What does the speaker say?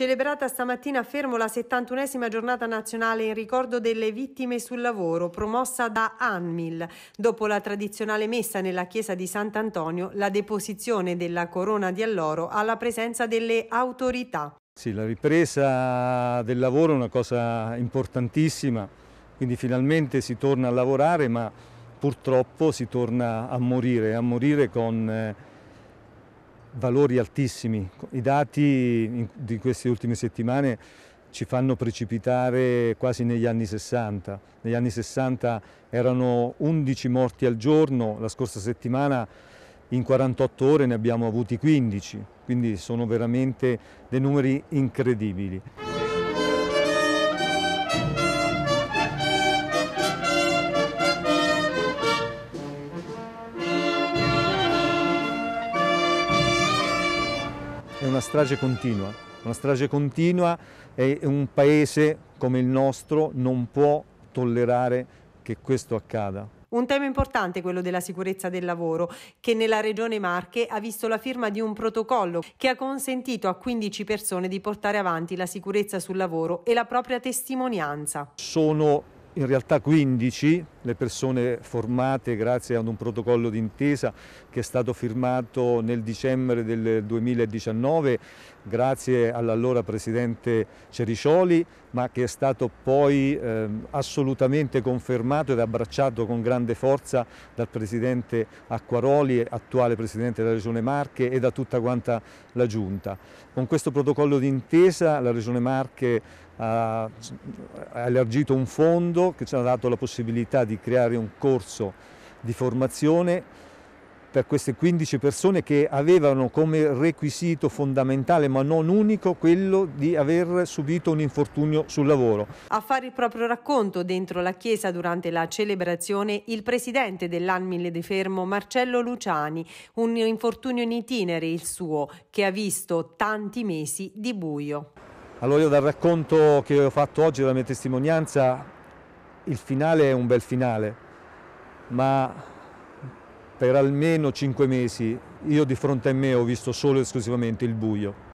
Celebrata stamattina a Fermo la 71esima giornata nazionale in ricordo delle vittime sul lavoro, promossa da ANMIL. Dopo la tradizionale messa nella chiesa di Sant'Antonio, la deposizione della corona di alloro alla presenza delle autorità. Sì, la ripresa del lavoro è una cosa importantissima, quindi finalmente si torna a lavorare, ma purtroppo si torna a morire, a morire con eh, valori altissimi. I dati di queste ultime settimane ci fanno precipitare quasi negli anni 60. Negli anni 60 erano 11 morti al giorno, la scorsa settimana in 48 ore ne abbiamo avuti 15, quindi sono veramente dei numeri incredibili. una strage continua, una strage continua e un paese come il nostro non può tollerare che questo accada. Un tema importante è quello della sicurezza del lavoro, che nella regione Marche ha visto la firma di un protocollo che ha consentito a 15 persone di portare avanti la sicurezza sul lavoro e la propria testimonianza. Sono in realtà 15 le persone formate grazie ad un protocollo d'intesa che è stato firmato nel dicembre del 2019 grazie all'allora Presidente Cericioli ma che è stato poi eh, assolutamente confermato ed abbracciato con grande forza dal Presidente Acquaroli, attuale Presidente della Regione Marche e da tutta quanta la Giunta. Con questo protocollo d'intesa la Regione Marche ha, ha elargito un fondo che ci ha dato la possibilità di di creare un corso di formazione per queste 15 persone che avevano come requisito fondamentale ma non unico quello di aver subito un infortunio sul lavoro. A fare il proprio racconto dentro la chiesa durante la celebrazione il presidente dell'Anmile di Fermo Marcello Luciani, un infortunio in itinere il suo che ha visto tanti mesi di buio. Allora io dal racconto che ho fatto oggi, dalla mia testimonianza, il finale è un bel finale, ma per almeno cinque mesi io di fronte a me ho visto solo e esclusivamente il buio.